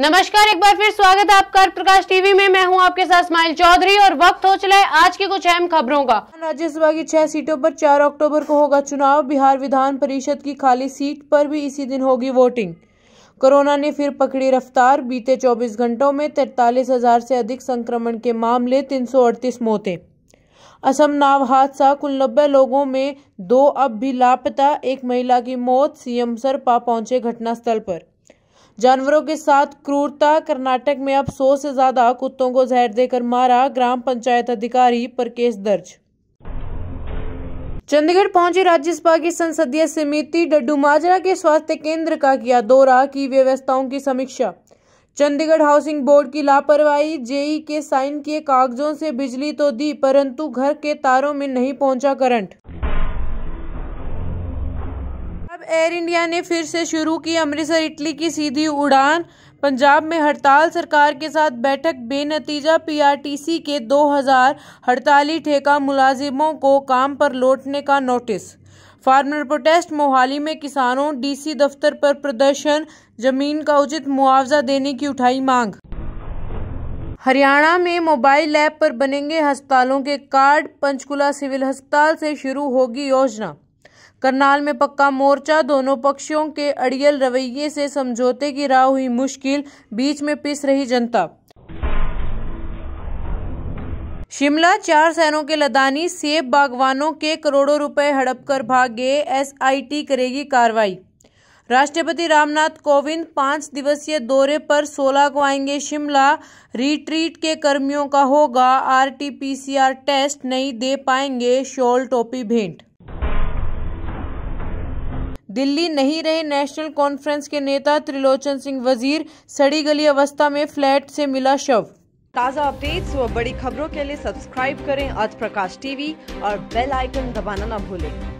नमस्कार एक बार फिर स्वागत है आपका प्रकाश टीवी में मैं हूं आपके साथ स्माइल चौधरी और वक्त हो चला है आज की कुछ अहम खबरों का राज्यसभा की छह सीटों पर 4 अक्टूबर को होगा चुनाव बिहार विधान परिषद की खाली सीट पर भी इसी दिन होगी वोटिंग कोरोना ने फिर पकड़ी रफ्तार बीते 24 घंटों में तैतालीस हजार से अधिक संक्रमण के मामले तीन मौतें असम नाव हादसा कुल नब्बे लोगों में दो अब भी लापता एक महिला की मौत सीएम सरपा पहुंचे घटनास्थल पर जानवरों के साथ क्रूरता कर्नाटक में अब सौ से ज्यादा कुत्तों को जहर देकर मारा ग्राम पंचायत अधिकारी पर केस दर्ज चंडीगढ़ पहुंचे राज्यसभा की संसदीय समिति माजरा के स्वास्थ्य केंद्र का किया दौरा की व्यवस्थाओं की समीक्षा चंडीगढ़ हाउसिंग बोर्ड की लापरवाही जेई के साइन किए कागजों से बिजली तो दी परंतु घर के तारों में नहीं पहुंचा करंट एयर इंडिया ने फिर से शुरू की अमृतसर इटली की सीधी उड़ान पंजाब में हड़ताल सरकार के साथ बैठक बेनतीजा पीआरटीसी के 2000 हड़ताली ठेका मुलाजिमों को काम पर लौटने का नोटिस फार्मर प्रोटेस्ट मोहाली में किसानों डीसी दफ्तर पर प्रदर्शन जमीन का उचित मुआवजा देने की उठाई मांग हरियाणा में मोबाइल ऐप पर बनेंगे अस्पतालों के कार्ड पंचकुला सिविल अस्पताल से शुरू होगी योजना करनाल में पक्का मोर्चा दोनों पक्षों के अड़ियल रवैये से समझौते की राह हुई मुश्किल बीच में पिस रही जनता शिमला चार शहरों के लदानी सेब बागवानों के करोड़ों रुपए हड़प कर भागे एसआईटी करेगी कार्रवाई राष्ट्रपति रामनाथ कोविंद पांच दिवसीय दौरे पर 16 को आएंगे शिमला रिट्रीट के कर्मियों का होगा आरटीपीसीआर टेस्ट नहीं दे पाएंगे शॉल टोपी भेंट दिल्ली नहीं रहे नेशनल कॉन्फ्रेंस के नेता त्रिलोचन सिंह वजीर सड़ी गली अवस्था में फ्लैट से मिला शव ताज़ा अपडेट्स व बड़ी खबरों के लिए सब्सक्राइब करें आज प्रकाश टीवी और बेल आइकन दबाना न भूलें